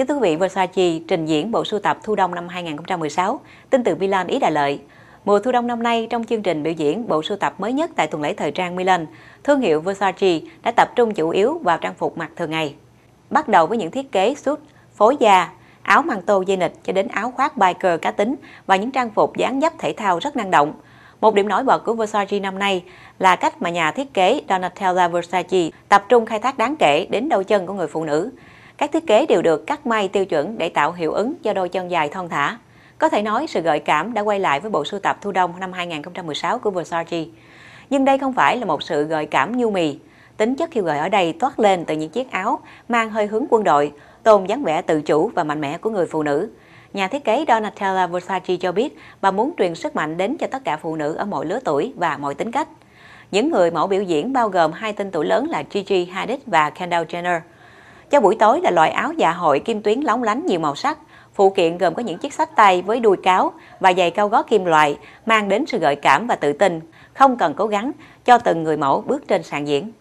Kính thưa quý vị, Versace trình diễn bộ sưu tập thu đông năm 2016, tin từ Milan Ý Đại Lợi. Mùa thu đông năm nay, trong chương trình biểu diễn bộ sưu tập mới nhất tại tuần lễ thời trang Milan, thương hiệu Versace đã tập trung chủ yếu vào trang phục mặc thường ngày. Bắt đầu với những thiết kế suit, phối da, áo măng tô dây nịch cho đến áo khoác biker cá tính và những trang phục dáng dấp thể thao rất năng động. Một điểm nổi bật của Versace năm nay là cách mà nhà thiết kế Donatella Versace tập trung khai thác đáng kể đến đầu chân của người phụ nữ. Các thiết kế đều được cắt may tiêu chuẩn để tạo hiệu ứng cho đôi chân dài thon thả. Có thể nói sự gợi cảm đã quay lại với bộ sưu tập thu đông năm 2016 của Versace. Nhưng đây không phải là một sự gợi cảm nhu mì. Tính chất khiêu gợi ở đây toát lên từ những chiếc áo mang hơi hướng quân đội, tôn dáng vẻ tự chủ và mạnh mẽ của người phụ nữ. Nhà thiết kế Donatella Versace cho biết bà muốn truyền sức mạnh đến cho tất cả phụ nữ ở mọi lứa tuổi và mọi tính cách. Những người mẫu biểu diễn bao gồm hai tên tuổi lớn là Gigi Hadid và Kendall Jenner – cho buổi tối là loại áo dạ hội kim tuyến lóng lánh nhiều màu sắc. Phụ kiện gồm có những chiếc sách tay với đuôi cáo và giày cao gót kim loại, mang đến sự gợi cảm và tự tin. Không cần cố gắng, cho từng người mẫu bước trên sàn diễn.